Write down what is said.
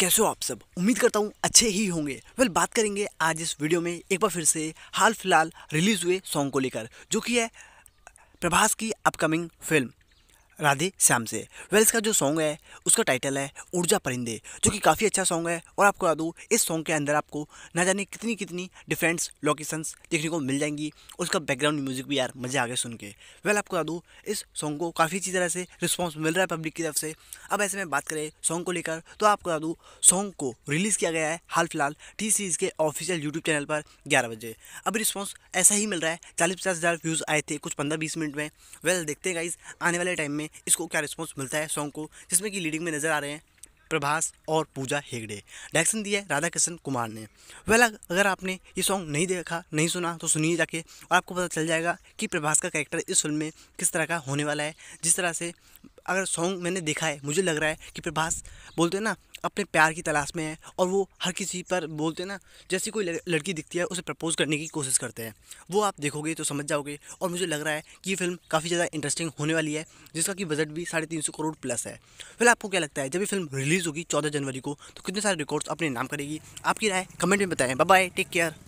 कैसे हो आप सब उम्मीद करता हूँ अच्छे ही होंगे वेल well, बात करेंगे आज इस वीडियो में एक बार फिर से हाल फिलहाल रिलीज हुए सॉन्ग को लेकर जो कि है प्रभास की अपकमिंग फिल्म राधे श्याम से वेल इसका जो सॉन्ग है उसका टाइटल है ऊर्जा परिंदे जो कि काफ़ी अच्छा सॉन्ग है और आपको बता दूँ इस सॉन्ग के अंदर आपको ना जाने कितनी कितनी डिफरेंट्स लोकेशंस देखने को मिल जाएंगी उसका बैकग्राउंड म्यूजिक भी यार मज़े आ गए सुन के वेल आपको बता दूँ इस सॉन्ग को काफ़ी अच्छी तरह से रिस्पॉन्स मिल रहा है पब्लिक की तरफ से अब ऐसे में बात करें सॉन्ग को लेकर तो आपको बता दूँ सॉन्ग को रिलीज़ किया गया है हाल फिलहाल टी सीरीज़ के ऑफिशियल यूट्यूब चैनल पर ग्यारह बजे अभी रिस्पॉन्स ऐसा ही मिल रहा है चालीस पचास हज़ार व्यूज़ आए थे कुछ पंद्रह बीस मिनट में वेल देखते हैं गाइज आने वाले टाइम में में इसको क्या रिस्पॉन्स मिलता है सॉन्ग को जिसमें कि लीडिंग में नज़र आ रहे हैं प्रभास और पूजा हेगड़े डायरेक्शन दिया है राधा कृष्ण कुमार ने वेल अगर आपने ये सॉन्ग नहीं देखा नहीं सुना तो सुनिए जाके और आपको पता चल जाएगा कि प्रभास का कैरेक्टर इस फिल्म में किस तरह का होने वाला है जिस तरह से अगर सॉन्ग मैंने देखा है मुझे लग रहा है कि प्रभास बोलते हैं ना अपने प्यार की तलाश में है और वो हर किसी पर बोलते हैं ना जैसी कोई लड़की दिखती है उसे प्रपोज करने की कोशिश करते हैं वो आप देखोगे तो समझ जाओगे और मुझे लग रहा है कि ये फिल्म काफ़ी ज़्यादा इंटरेस्टिंग होने वाली है जिसका कि बजट भी साढ़े तीन सौ करोड़ प्लस है फिर आपको क्या लगता है जब ये फिल्म रिलीज़ होगी चौदह जनवरी को तो कितने सारे रिकॉर्ड्स अपने नाम करेगी आपकी राय कमेंट में बताएं बाय टेक केयर